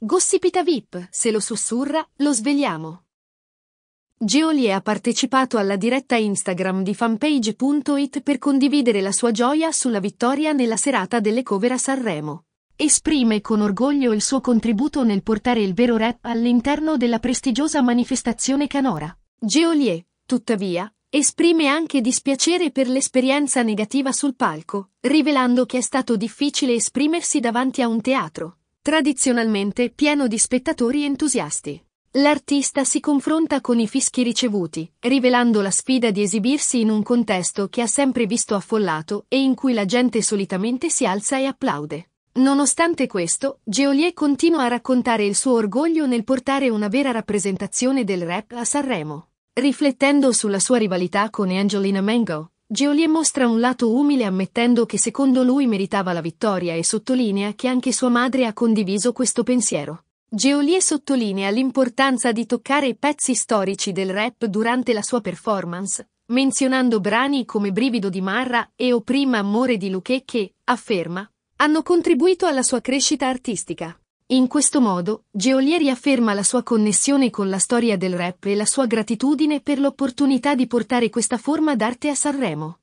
Gossipita VIP, se lo sussurra, lo svegliamo. Geolie ha partecipato alla diretta Instagram di fanpage.it per condividere la sua gioia sulla vittoria nella serata delle cover a Sanremo. Esprime con orgoglio il suo contributo nel portare il vero rap all'interno della prestigiosa manifestazione canora. Geolie, tuttavia, esprime anche dispiacere per l'esperienza negativa sul palco, rivelando che è stato difficile esprimersi davanti a un teatro tradizionalmente pieno di spettatori entusiasti. L'artista si confronta con i fischi ricevuti, rivelando la sfida di esibirsi in un contesto che ha sempre visto affollato e in cui la gente solitamente si alza e applaude. Nonostante questo, Geolier continua a raccontare il suo orgoglio nel portare una vera rappresentazione del rap a Sanremo. Riflettendo sulla sua rivalità con Angelina Mango, Geolie mostra un lato umile ammettendo che secondo lui meritava la vittoria e sottolinea che anche sua madre ha condiviso questo pensiero. Geolie sottolinea l'importanza di toccare i pezzi storici del rap durante la sua performance, menzionando brani come Brivido di Marra e O Prima Amore di Luché che, afferma, hanno contribuito alla sua crescita artistica. In questo modo, Geolieri afferma la sua connessione con la storia del rap e la sua gratitudine per l'opportunità di portare questa forma d'arte a Sanremo.